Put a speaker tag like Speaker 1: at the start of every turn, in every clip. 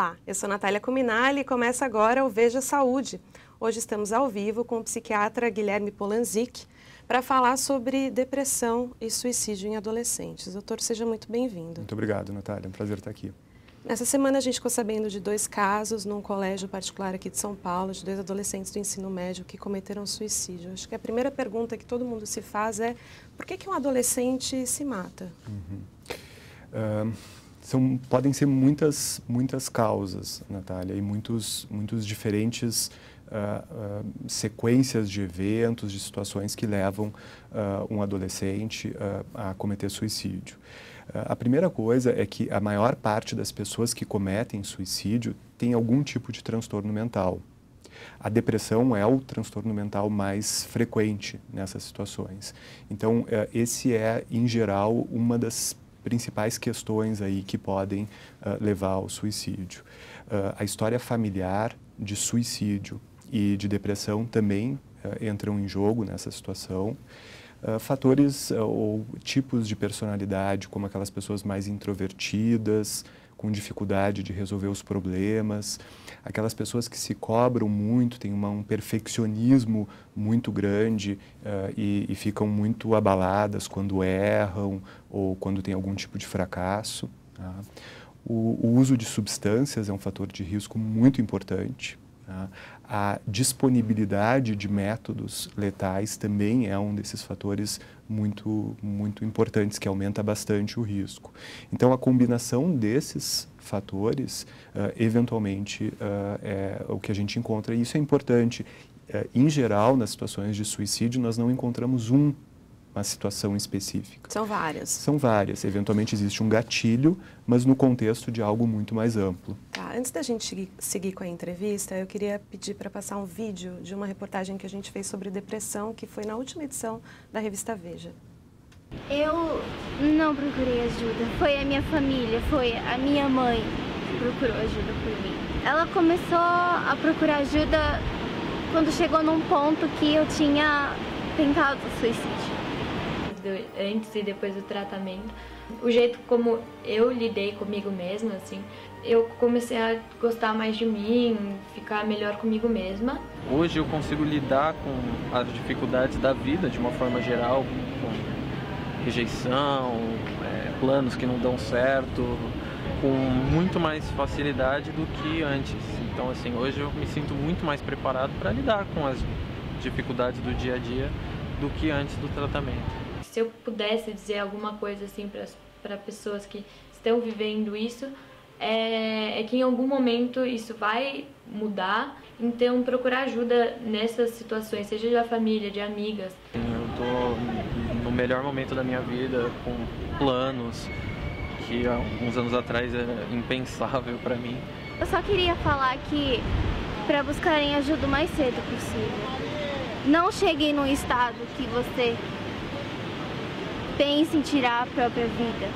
Speaker 1: Olá, eu sou Natália Cominali e começa agora o Veja Saúde. Hoje estamos ao vivo com o psiquiatra Guilherme Polanzik para falar sobre depressão e suicídio em adolescentes. Doutor, seja muito bem-vindo. Muito
Speaker 2: obrigado, Natália. É um prazer estar aqui.
Speaker 1: Nessa semana a gente ficou sabendo de dois casos num colégio particular aqui de São Paulo, de dois adolescentes do ensino médio que cometeram suicídio. Acho que a primeira pergunta que todo mundo se faz é por que, que um adolescente se mata?
Speaker 2: Uhum. Uh, são, podem ser muitas, muitas causas, Natália, e muitos, muitos diferentes Uh, uh, sequências de eventos, de situações que levam uh, um adolescente a cometer suicídio. a primeira coisa é que a maior parte das pessoas que cometem suicídio tem algum tipo de transtorno mental. A depressão é o transtorno mental mais frequente nessas situações. Então, eh, esse é, em geral, uma das principais questões aí que podem uh, levar ao suicídio. Uh, a história familiar de suicídio e de depressão também uh, entram em jogo nessa situação. fatores ou tipos de personalidade, como aquelas pessoas mais introvertidas, com dificuldade de resolver os problemas, aquelas pessoas que se cobram muito, têm uma, um perfeccionismo muito grande uh, e, e ficam muito abaladas quando erram ou quando tem algum tipo de fracasso. Tá? O, o, uso de substâncias é um fator de risco muito importante. Tá? A disponibilidade de métodos letais também é um desses fatores muito, muito importantes, que aumenta bastante o risco. Então, a combinação desses fatores, uh, eventualmente, uh, é o que a gente encontra, e isso é importante. Uh, em geral, nas situações de suicídio, nós não encontramos um uma situação específica. São várias. São várias. Eventualmente existe um gatilho, mas no contexto de algo muito mais
Speaker 1: amplo. Tá. Antes da gente seguir com a entrevista, eu queria pedir para passar um vídeo de uma reportagem que a gente fez sobre depressão, que foi na última edição da revista Veja. Eu não procurei ajuda. Foi a minha família, foi a minha mãe que procurou ajuda por mim.
Speaker 2: Ela começou a procurar ajuda quando chegou num
Speaker 1: ponto que eu tinha tentado suicídio do, antes e depois do tratamento. O jeito como eu lidei comigo mesma, assim, eu comecei a gostar mais de mim, ficar melhor comigo mesma. Hoje eu consigo lidar com as dificuldades da vida de uma forma geral, com rejeição, é, planos que não dão certo, com muito mais facilidade do que antes. Então, assim, hoje eu me sinto muito mais preparado para lidar com as dificuldades do dia a dia do que antes do tratamento se eu pudesse dizer alguma coisa assim para pessoas que estão vivendo isso, é, é, que em algum momento isso vai mudar, então procurar ajuda nessas situações, seja da família, de amigas. Eu tô no melhor momento da minha vida, com planos que há uns anos atrás era é impensável para mim. Eu só queria falar que para buscarem ajuda o mais cedo possível. Não cheguem num estado que você pensa em tirar a própria vida.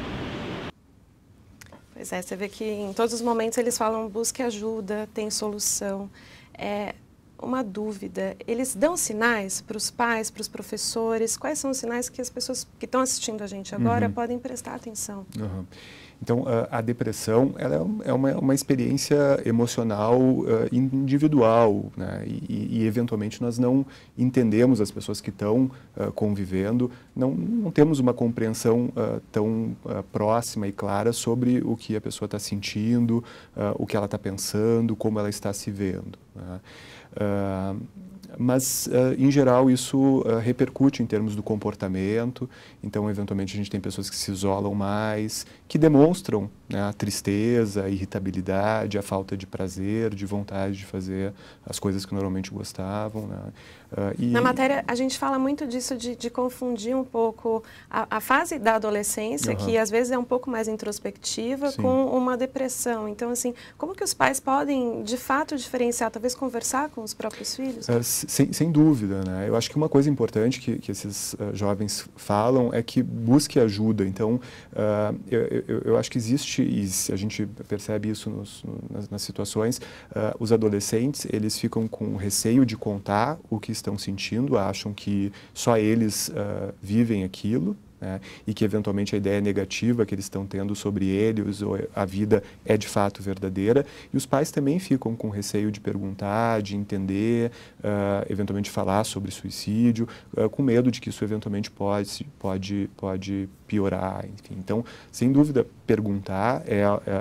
Speaker 1: Pois é, você vê que em todos os momentos eles falam busque ajuda, tem solução. É, uma dúvida. Eles dão sinais para os pais, para os professores? Quais são os sinais que as pessoas que estão assistindo a gente agora uhum. podem prestar atenção?
Speaker 2: Uhum. Então, a, a depressão ela é, é uma, uma experiência emocional uh, individual, né? E, e, eventualmente, nós não entendemos as pessoas que estão uh, convivendo, não, não temos uma compreensão uh, tão próxima e clara sobre o que a pessoa está sentindo, o que ela está pensando, como ela está se vendo. Né? um, mas uh, em geral isso uh, repercute em termos do comportamento. Então, eventualmente a gente tem pessoas que se isolam mais, que demonstram né, a tristeza, a irritabilidade, a falta de prazer, de vontade de fazer as coisas que normalmente gostavam. Né? Uh, e... Na matéria
Speaker 1: a gente fala muito disso de, de confundir um pouco a, a fase da adolescência, uhum. que às vezes é um pouco mais introspectiva, Sim. com uma depressão. Então, assim, como que os pais podem de fato diferenciar, talvez conversar com os próprios filhos?
Speaker 2: Uh, sem, sem dúvida, né? Eu acho que uma coisa importante que, que esses uh, jovens falam é que busque ajuda. Então, uh, eu, eu, eu, acho que existe, e a gente percebe isso nos, nas, nas, situações, uh, os adolescentes, eles ficam com receio de contar o que estão sentindo, acham que só eles vivem aquilo, né? e que eventualmente a ideia negativa que eles estão tendo sobre eles ou a vida é de fato verdadeira. E os pais também ficam com receio de perguntar, de entender, uh, eventualmente falar sobre suicídio, uh, com medo de que isso eventualmente pode, pode, pode piorar. Enfim. Então, sem dúvida, perguntar é,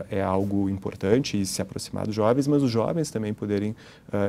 Speaker 2: é, é, algo importante e se aproximar dos jovens, mas os jovens também poderem uh,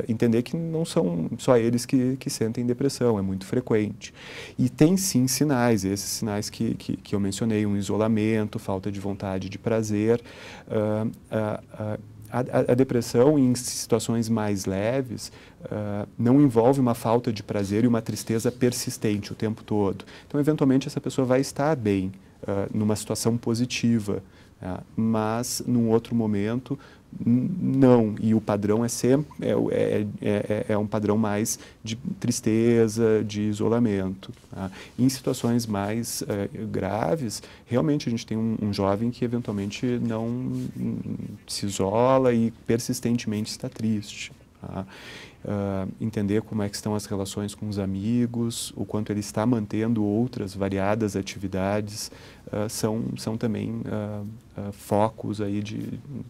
Speaker 2: entender que não são só eles que, que sentem depressão, é muito frequente. E tem sim sinais, esses sinais que, que, que eu mencionei, um isolamento, falta de vontade de prazer. Uh, uh, a, a, depressão em situações mais leves uh, não envolve uma falta de prazer e uma tristeza persistente o tempo todo. Então, eventualmente, essa pessoa vai estar bem, eh, numa situação positiva. Né? mas, num outro momento, não. E o padrão é sempre é é, é, é, é, um padrão mais de tristeza, de isolamento. Tá? Em situações mais é, graves, realmente a gente tem um, um, jovem que eventualmente não se isola e persistentemente está triste. Tá? uh, entender como é que estão as relações com os amigos, o quanto ele está mantendo outras variadas atividades, uh, são, são também uh, focos aí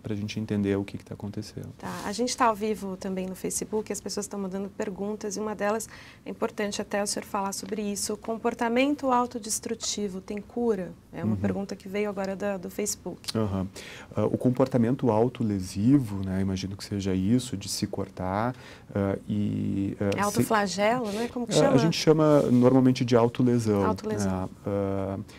Speaker 2: para a gente entender o que está acontecendo.
Speaker 1: Tá. A gente está ao vivo também no Facebook, as pessoas estão mandando perguntas e uma delas é importante até o senhor falar sobre isso. Comportamento autodestrutivo tem cura? É uma uhum. pergunta que veio agora da, do Facebook.
Speaker 2: Uhum. Uh, o comportamento autolesivo, né, imagino que seja isso, de se cortar uh, e... Uh, é autoflagelo,
Speaker 1: se... né? Como que chama? a gente
Speaker 2: chama normalmente de autolesão. Né? Autolesão.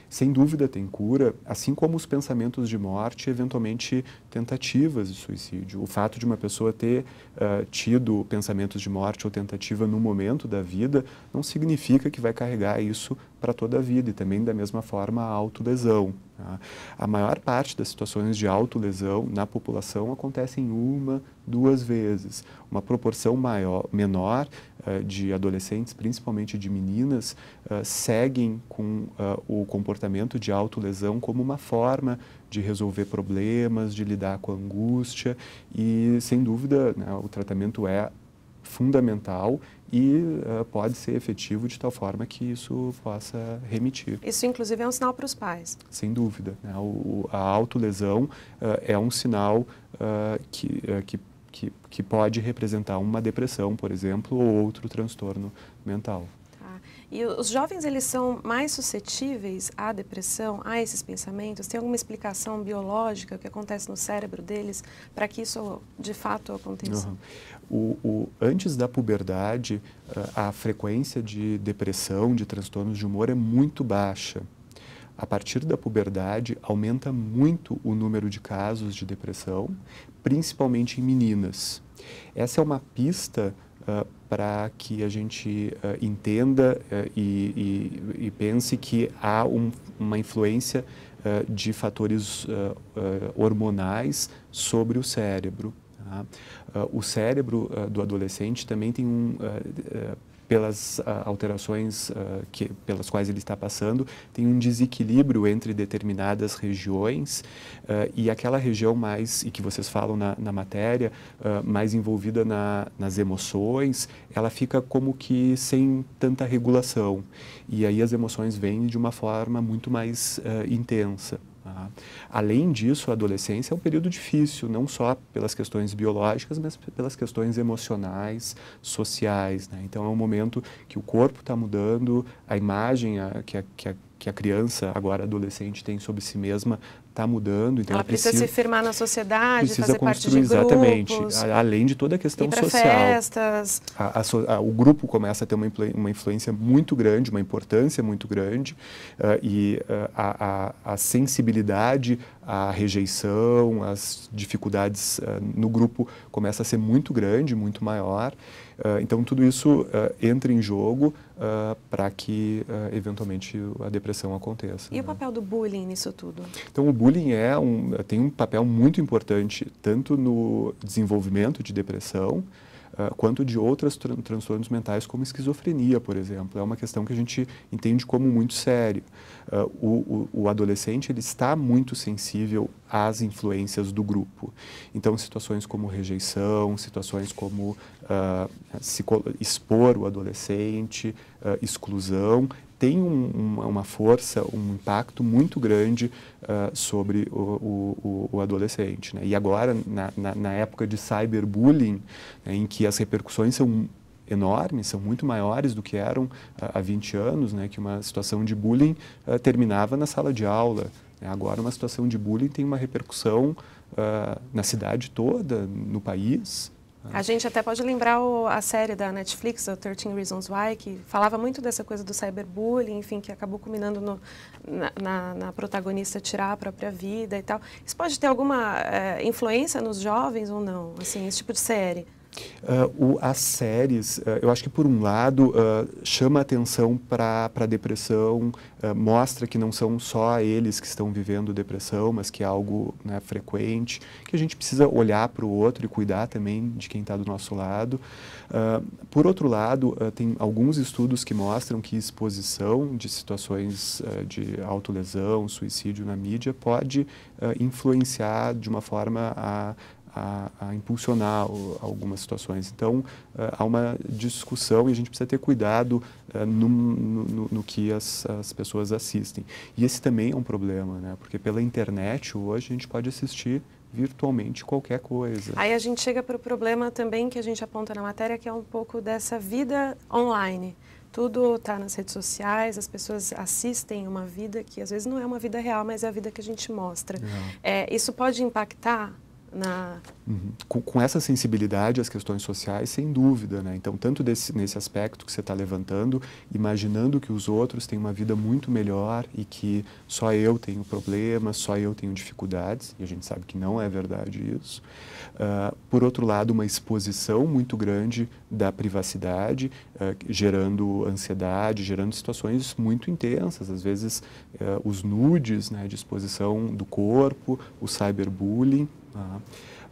Speaker 2: sem dúvida tem cura, assim como os pensamentos de de morte, eventualmente tentativas de suicídio. O fato de uma pessoa ter uh, tido pensamentos de morte ou tentativa no momento da vida não significa que vai carregar isso para toda a vida e também da mesma forma a autolesão. Tá? A maior parte das situações de autolesão na população acontecem uma, duas vezes. Uma proporção maior, menor uh, de adolescentes, principalmente de meninas, uh, seguem com uh, o comportamento de autolesão como uma forma de resolver problemas, de lidar com angústia e, sem dúvida, né, o tratamento é fundamental e uh, pode ser efetivo de tal forma que isso possa remitir.
Speaker 1: Isso, inclusive, é um sinal para os pais.
Speaker 2: Sem dúvida. Né? O, a autolesão uh, é um sinal uh, que, que que, que pode representar uma depressão, por exemplo, ou outro transtorno mental.
Speaker 1: Tá. E os jovens, eles são mais suscetíveis à depressão, a esses pensamentos? Tem alguma explicação biológica que acontece no cérebro deles para que isso, de fato, aconteça? Uhum.
Speaker 2: O, o, antes da puberdade, a, eh, a frequência de depressão, de transtornos de humor é muito baixa. A partir da puberdade, aumenta muito o número de casos de depressão, principalmente em meninas. Essa é uma pista uh, ah, para que a gente uh, entenda uh, e, e, e, pense que há um, uma influência de fatores hormonais sobre o cérebro. Tá? o cérebro do adolescente também tem um, eh, pelas ah, alterações ah, que, pelas quais ele está passando, tem um desequilíbrio entre determinadas regiões ah, e aquela região mais, e que vocês falam na, na matéria, mais envolvida na, nas emoções, ela fica como que sem tanta regulação. E aí as emoções vêm de uma forma muito mais intensa. Além disso, a adolescência é um período difícil, não só pelas questões biológicas, mas pelas questões emocionais, sociais. Né? Então, é um momento que o corpo está mudando, a imagem a, que, a, que, a, que a criança, agora adolescente, tem sobre si mesma está mudando. Então ela, ela é precisa, precisa, se
Speaker 1: firmar na sociedade, precisa fazer construir, parte de grupos, exatamente. além
Speaker 2: de toda a questão social. festas. A, a, a, o grupo começa a ter uma, uma influência muito grande, uma importância muito grande, uh, e uh, a, a, sensibilidade à rejeição, às dificuldades uh, no grupo começa a ser muito grande, muito maior. Uh, então, tudo isso uh, entra em jogo uh, ah, para que, eventualmente, a depressão aconteça. E né? o
Speaker 1: papel do bullying nisso tudo?
Speaker 2: Então, o bullying é um, tem um papel muito importante, tanto no desenvolvimento de depressão, ah, quanto de outros tran transtornos mentais, como esquizofrenia, por exemplo. É uma questão que a gente entende como muito séria. Uh, o, o, o, adolescente ele está muito sensível às influências do grupo. Então, situações como rejeição, situações como uh, ah, se expor o adolescente, exclusão, tem um, uma força, um impacto muito grande uh, sobre o, o, o adolescente. Né? E agora, na, na, na época de cyberbullying, né, em que as repercussões são enormes, são muito maiores do que eram uh, há 20 anos, né, que uma situação de bullying uh, terminava na sala de aula. Né? Agora, uma situação de bullying tem uma repercussão na cidade toda, no país,
Speaker 1: a gente até pode lembrar o, a série da Netflix, o 13 Reasons Why, que falava muito dessa coisa do cyberbullying, enfim, que acabou culminando no, na, na, na, protagonista tirar a própria vida e tal. Isso pode ter alguma é, influência nos jovens ou não, assim, esse tipo de série?
Speaker 2: Uh, o, as séries, uh, eu acho que por um lado uh, chama atenção para a depressão, mostra que não são só eles que estão vivendo depressão, mas que é algo né, frequente, que a gente precisa olhar para o outro e cuidar também de quem está do nosso lado. por outro lado, tem alguns estudos que mostram que exposição de situações de autolesão, suicídio na mídia pode influenciar de uma forma a a, a impulsionar o, algumas situações. Então, eh, há uma discussão e a gente precisa ter cuidado eh, no, no, no, que as, as pessoas assistem. E esse também é um problema, né? porque pela internet hoje a gente pode assistir virtualmente qualquer coisa.
Speaker 1: Aí a gente chega para o problema também que a gente aponta na matéria, que é um pouco dessa vida online. Tudo está nas redes sociais, as pessoas assistem uma vida que às vezes não é uma vida real, mas é a vida que a gente mostra. É, isso pode impactar na...
Speaker 2: Uhum. Com, com, essa sensibilidade às questões sociais, sem dúvida, né? Então, tanto desse, nesse aspecto que você está levantando, imaginando que os outros têm uma vida muito melhor e que só eu tenho problemas, só eu tenho dificuldades, e a gente sabe que não é verdade isso. Uh, por outro lado, uma exposição muito grande da privacidade, uh, gerando ansiedade, gerando situações muito intensas, às vezes uh, os nudes, né, de exposição do corpo, o cyberbullying,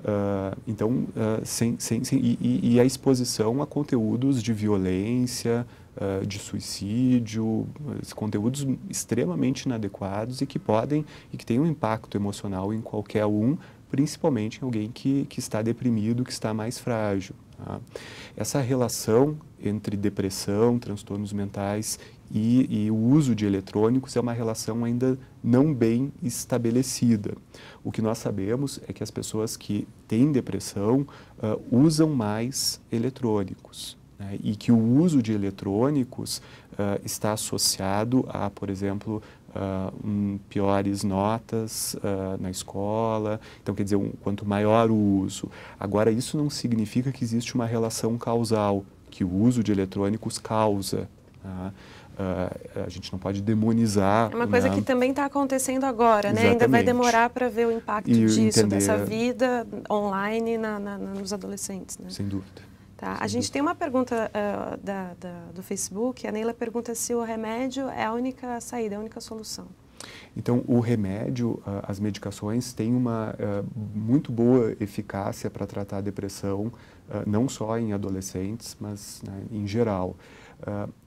Speaker 2: Uh, então, uh, sem, sem, sem e, e, a exposição a conteúdos de violência, uh, de suicídio, conteúdos extremamente inadequados e que podem e que têm um impacto emocional em qualquer um, principalmente em alguém que, que está deprimido, que está mais frágil. Tá? Essa relação entre depressão, transtornos mentais e, e, o uso de eletrônicos é uma relação ainda não bem estabelecida. O que nós sabemos é que as pessoas que têm depressão uh, usam mais eletrônicos. Né? E que o uso de eletrônicos uh, está associado a, por exemplo, ah, um, piores notas uh, na escola. Então, quer dizer, um, quanto maior o uso. Agora, isso não significa que existe uma relação causal, que o uso de eletrônicos causa. Tá? Uh, a gente não pode demonizar. É uma coisa né? que
Speaker 1: também está acontecendo agora, né? Ainda vai demorar para ver o impacto e disso, entender... dessa vida online na, na, nos adolescentes. Né? Sem dúvida. Tá? A gente tem uma pergunta uh, da, da, do Facebook, a Neila pergunta se o remédio é a única saída, a única solução.
Speaker 2: Então, o remédio, as medicações, têm uma eh, muito boa eficácia para tratar a depressão, eh, não só em adolescentes, mas né, em geral.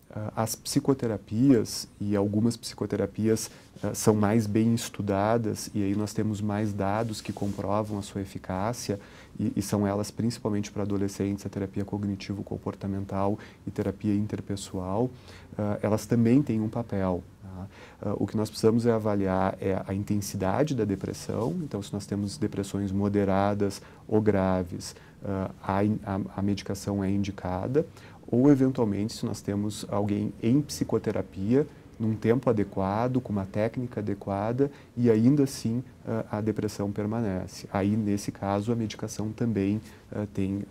Speaker 2: Ah, as psicoterapias e algumas psicoterapias ah, são mais bem estudadas e aí nós temos mais dados que comprovam a sua eficácia e, e são elas principalmente para adolescentes a terapia cognitivo-comportamental e terapia interpessoal ah, elas também têm um papel tá? o que nós precisamos é avaliar é a intensidade da depressão então se nós temos depressões moderadas ou graves ah, a, a, a medicação é indicada, ou eventualmente, se nós temos alguém em psicoterapia, num tempo adequado, com uma técnica adequada e ainda assim ah, a depressão permanece. Aí, nesse caso, a medicação também ah, tem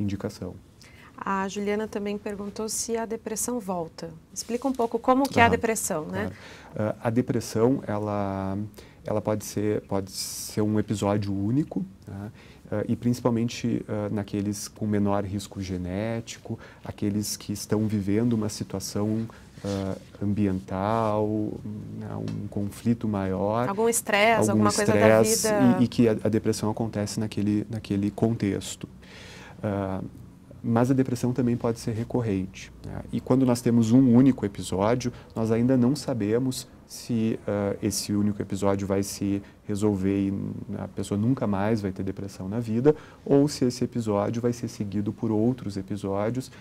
Speaker 2: indicação.
Speaker 1: A Juliana também perguntou se a depressão volta. Explica um pouco como que ah, é a depressão, né?
Speaker 2: Claro. a depressão, ela, ela pode, ser, pode ser um episódio único, né? Eh, e principalmente eh, naqueles com menor risco genético, aqueles que estão vivendo uma situação eh, ambiental, né, um conflito maior. Algum estresse, algum alguma stress, coisa da vida. E, e que a, a, depressão acontece naquele, naquele contexto mas a depressão também pode ser recorrente. Né? E quando nós temos um único episódio, nós ainda não sabemos se uh, esse único episódio vai se resolver e a pessoa nunca mais vai ter depressão na vida, ou se esse episódio vai ser seguido por outros episódios, uh,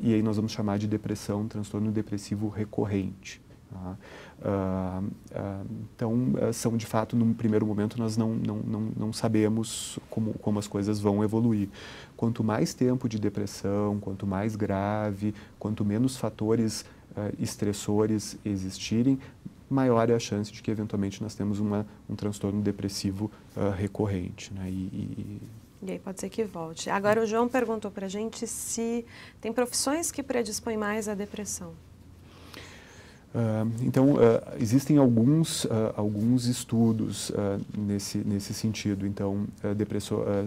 Speaker 2: e aí nós vamos chamar de depressão, transtorno depressivo recorrente. Uh, uh, então, ah, são de fato, num primeiro momento, nós não, não, não, não, sabemos como, como as coisas vão evoluir. Quanto mais tempo de depressão, quanto mais grave, quanto menos fatores estressores existirem, maior é a chance de que eventualmente nós temos uma, um transtorno depressivo recorrente. Né? E, e,
Speaker 1: e aí pode ser que volte. Agora, o João perguntou para a gente se tem profissões que predispõem mais à depressão.
Speaker 2: Ah, então, ah, existem alguns, ah, alguns estudos nesse, nesse sentido. Então,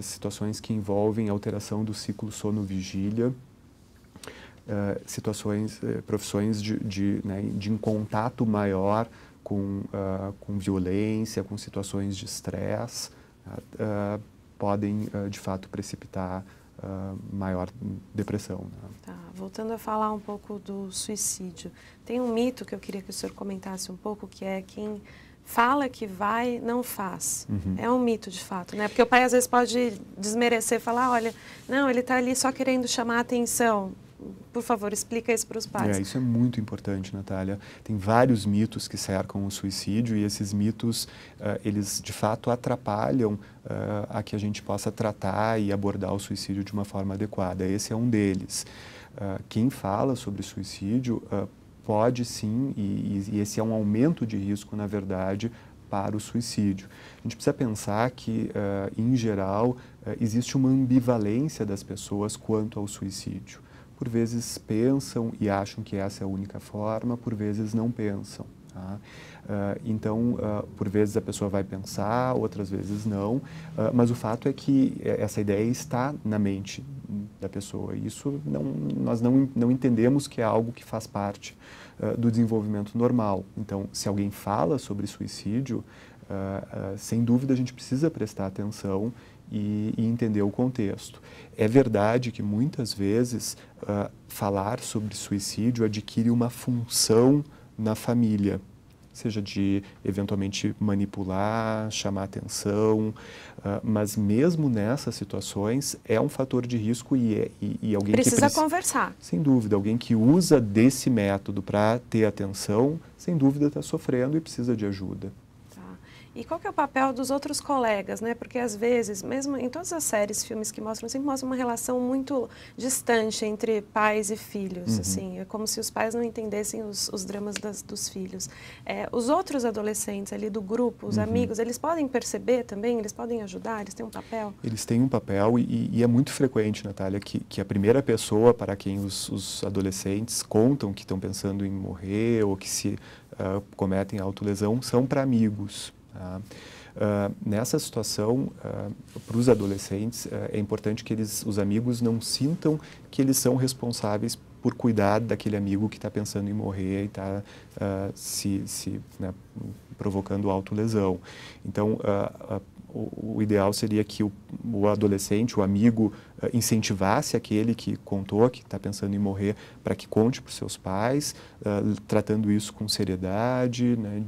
Speaker 2: situações que envolvem alteração do ciclo sono-vigília, situações, eh, profissões de, de, né, de um contato maior com, com violência, com situações de estresse, podem, de fato, precipitar uh, maior depressão. Né?
Speaker 1: Tá. Voltando a falar um pouco do suicídio, tem um mito que eu queria que o senhor comentasse um pouco, que é quem fala que vai, não faz. Uhum. É um mito, de fato, né? Porque o pai às vezes pode desmerecer, falar, olha, não, ele está ali só querendo chamar atenção. Por favor, explica isso para os pais. É, isso
Speaker 2: é muito importante, Natália. Tem vários mitos que cercam o suicídio e esses mitos, uh, eles de fato atrapalham uh, a que a gente possa tratar e abordar o suicídio de uma forma adequada. Esse é um deles. Uh, quem fala sobre suicídio pode sim, e, e esse é um aumento de risco, na verdade, para o suicídio. A gente precisa pensar que, uh, em geral, uh, existe uma ambivalência das pessoas quanto ao suicídio por vezes pensam e acham que essa é a única forma, por vezes não pensam. Tá? Uh, então, uh, por vezes a pessoa vai pensar, outras vezes não, uh, mas o fato é que essa ideia está na mente da pessoa. Isso não, nós não, não entendemos que é algo que faz parte do desenvolvimento normal. Então, se alguém fala sobre suicídio, sem dúvida a gente precisa prestar atenção e, e entender o contexto. É verdade que muitas vezes uh, falar sobre suicídio adquire uma função na família, seja de eventualmente manipular, chamar atenção, uh, mas mesmo nessas situações é um fator de risco e, é, e, e alguém precisa que precisa conversar. Sem dúvida, alguém que usa desse método para ter atenção, sem dúvida está sofrendo e precisa de ajuda.
Speaker 1: E qual que é o papel dos outros colegas, né? Porque às vezes, mesmo em todas as séries, filmes que mostram, sempre mostra uma relação muito distante entre pais e filhos, uhum. assim. É como se os pais não entendessem os, os dramas das, dos filhos. É, os outros adolescentes ali do grupo, os uhum. amigos, eles podem perceber também? Eles podem ajudar? Eles têm um papel?
Speaker 2: Eles têm um papel e, e é muito frequente, Natália, que, que a primeira pessoa para quem os, os adolescentes contam que estão pensando em morrer ou que se uh, cometem autolesão são para amigos. Uh, nessa situação, uh, ah, para os adolescentes, uh, é importante que eles, os amigos não sintam que eles são responsáveis por cuidar daquele amigo que está pensando em morrer e está se, se né, provocando autolesão. Então, o, o ideal seria que o, o, adolescente, o amigo, eh, incentivasse aquele que contou, que está pensando em morrer, para que conte para os seus pais, uh, tratando isso com seriedade, né,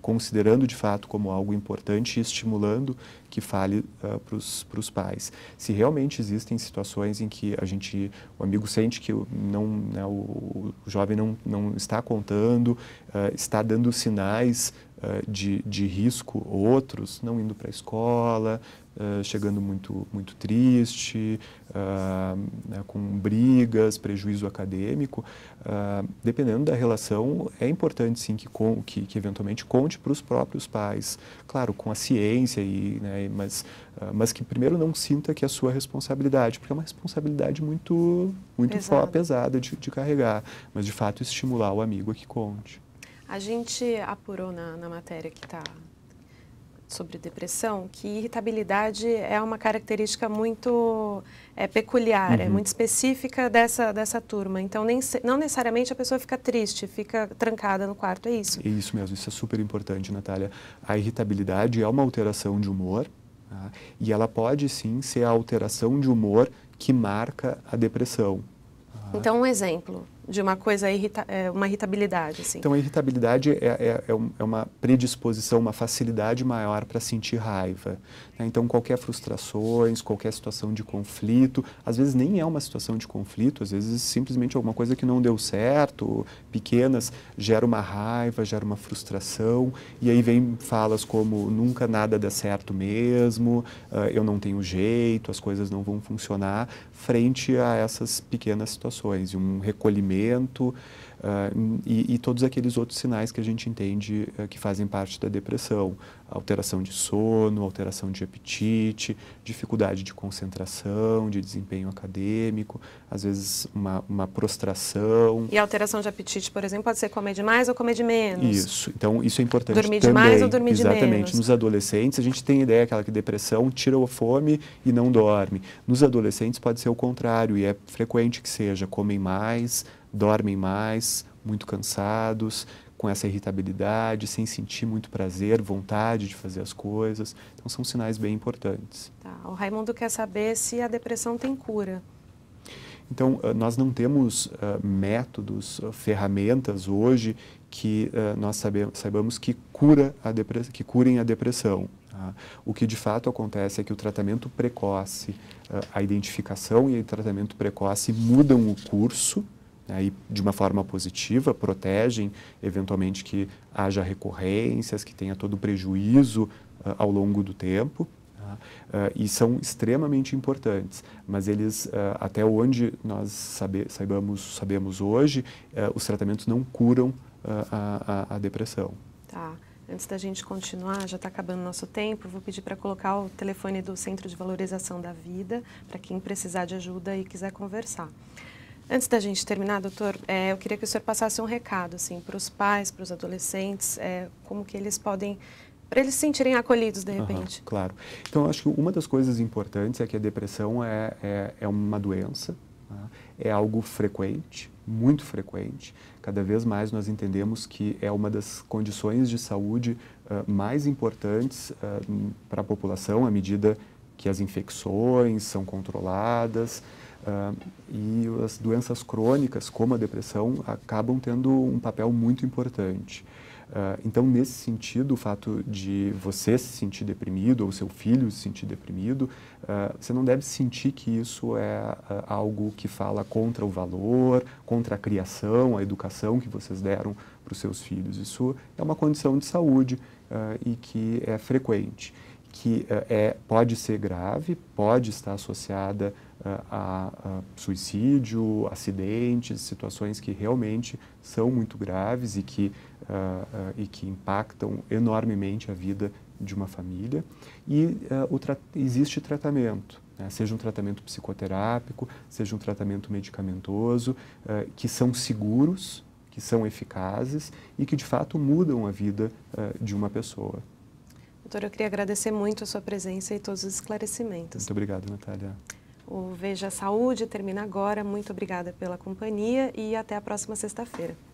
Speaker 2: considerando de fato como algo importante e estimulando que fale uh, eh, para os pais. Se realmente existem situações em que a gente, o amigo sente que não, né, o, o, jovem não, não está contando, uh, está dando sinais eh, de, de risco outros, não indo para a escola, Uh, chegando muito, muito triste, uh, né, com brigas, prejuízo acadêmico. Uh, dependendo da relação, é importante sim que, com, que, que eventualmente conte para os próprios pais, claro, com a ciência, e, né, mas, mas que primeiro não sinta que é sua responsabilidade, porque é uma responsabilidade muito, muito pesada, pesada de, de carregar, mas de fato estimular o amigo a que conte.
Speaker 1: A gente apurou na, na matéria que está sobre depressão que irritabilidade é uma característica muito é, peculiar, é uhum. é muito específica dessa, dessa turma. Então, nem, não necessariamente a pessoa fica triste, fica trancada no quarto, é isso?
Speaker 2: Isso mesmo, isso é super importante, Natália. A irritabilidade é uma alteração de humor tá? e ela pode sim ser a alteração de humor que marca a depressão.
Speaker 1: Tá? Então, um exemplo de uma coisa, irrita é, uma irritabilidade. Assim. Então,
Speaker 2: a irritabilidade é, é, é, é uma predisposição, uma facilidade maior para sentir raiva. Né? Então, qualquer frustrações, qualquer situação de conflito, às vezes nem é uma situação de conflito, às vezes simplesmente é alguma coisa que não deu certo, pequenas, gera uma raiva, gera uma frustração, e aí vem falas como nunca nada dá certo mesmo, uh, eu não tenho jeito, as coisas não vão funcionar, frente a essas pequenas situações, e um recolhimento uh, e, e, todos aqueles outros sinais que a gente entende uh, que fazem parte da depressão. Alteração de sono, alteração de apetite, dificuldade de concentração, de desempenho acadêmico, às vezes uma, uma prostração.
Speaker 1: E alteração de apetite, por exemplo, pode ser comer demais ou comer de menos? Isso,
Speaker 2: então isso é importante dormir também. Dormir demais ou dormir Exatamente. de menos? Exatamente, nos adolescentes a gente tem ideia aquela que depressão tira a fome e não dorme. Nos adolescentes pode ser o contrário e é frequente que seja, comem mais, dormem mais, muito cansados, com essa irritabilidade, sem sentir muito prazer, vontade de fazer as coisas. Então, são sinais bem importantes.
Speaker 1: Tá. O Raimundo quer saber se a depressão tem cura.
Speaker 2: Então, eh, nós não temos uh, métodos, uh, ferramentas hoje que uh, nós sabemos, saibamos que, cura a que curem a depressão. Tá? O que de fato acontece é que o tratamento precoce, a identificação e o tratamento precoce mudam o curso né, e de uma forma positiva, protegem eventualmente que haja recorrências, que tenha todo o prejuízo uh, ao longo do tempo. Uh, e são extremamente importantes, mas eles, uh, até onde nós sabe, saibamos, sabemos hoje, os tratamentos não curam a, a, a depressão.
Speaker 1: Tá. Antes da gente continuar, já está acabando nosso tempo, vou pedir para colocar o telefone do Centro de Valorização da Vida para quem precisar de ajuda e quiser conversar. Antes da gente terminar, doutor, é, eu queria que o senhor passasse um recado assim, para os pais, para os adolescentes, é, como que eles podem para eles se sentirem acolhidos de repente.
Speaker 2: Uhum, claro. Então, acho que uma das coisas importantes é que a depressão é, é, é uma doença, né? é algo frequente, muito frequente. Cada vez mais nós entendemos que é uma das condições de saúde uh, mais importantes uh, para a população, à medida que as infecções são controladas. Uh, e as doenças crônicas, como a depressão, acabam tendo um papel muito importante. Uh, então, nesse sentido, o fato de você se sentir deprimido ou seu filho se sentir deprimido, uh, você não deve sentir que isso é ah, algo que fala contra o valor, contra a criação, a educação que vocês deram para os seus filhos. Isso é uma condição de saúde e que é frequente que eh, é, pode ser grave, pode estar associada eh, a, a, suicídio, acidentes, situações que realmente são muito graves e que, uh, uh, e que impactam enormemente a vida de uma família. E uh, tra existe tratamento, né? seja um tratamento psicoterápico, seja um tratamento medicamentoso, que são seguros, que são eficazes e que de fato mudam a vida de uma pessoa.
Speaker 1: Doutor, eu queria agradecer muito a sua presença e todos os esclarecimentos.
Speaker 2: Muito obrigado, Natália.
Speaker 1: O Veja Saúde termina agora. Muito obrigada pela companhia e até a próxima sexta-feira.